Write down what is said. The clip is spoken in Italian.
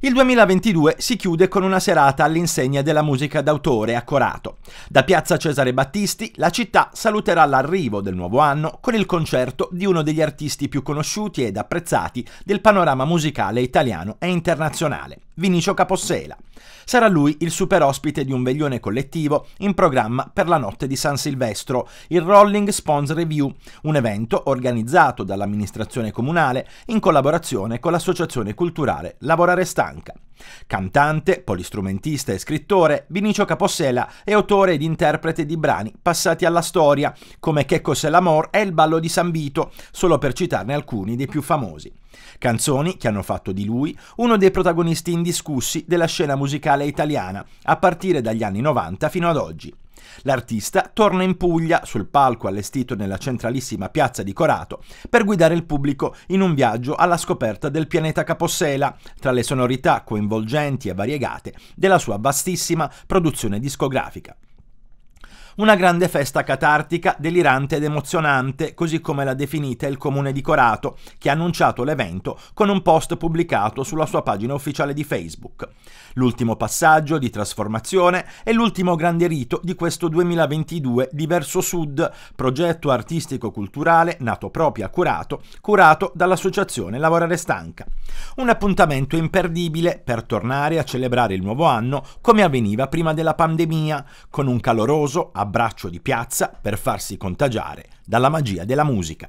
Il 2022 si chiude con una serata all'insegna della musica d'autore a Corato. Da Piazza Cesare Battisti la città saluterà l'arrivo del nuovo anno con il concerto di uno degli artisti più conosciuti ed apprezzati del panorama musicale italiano e internazionale. Vinicio Capossela. Sarà lui il super ospite di un veglione collettivo in programma per la notte di San Silvestro, il Rolling Spons Review, un evento organizzato dall'amministrazione comunale in collaborazione con l'associazione culturale Lavorare Stanca. Cantante, polistrumentista e scrittore, Vinicio Capossela è autore ed interprete di brani passati alla storia, come Che cos'è l'amor e Il ballo di San Vito, solo per citarne alcuni dei più famosi. Canzoni che hanno fatto di lui uno dei protagonisti indiscussi della scena musicale italiana, a partire dagli anni 90 fino ad oggi. L'artista torna in Puglia, sul palco allestito nella centralissima piazza di Corato, per guidare il pubblico in un viaggio alla scoperta del pianeta Capossela, tra le sonorità coinvolgenti e variegate della sua vastissima produzione discografica. Una grande festa catartica, delirante ed emozionante, così come l'ha definita il comune di Corato, che ha annunciato l'evento con un post pubblicato sulla sua pagina ufficiale di Facebook. L'ultimo passaggio di trasformazione è l'ultimo grande rito di questo 2022 di Verso Sud, progetto artistico-culturale nato proprio a Corato, curato dall'associazione Lavorare Stanca. Un appuntamento imperdibile per tornare a celebrare il nuovo anno come avveniva prima della pandemia, con un caloroso abbraccio abbraccio di piazza per farsi contagiare dalla magia della musica.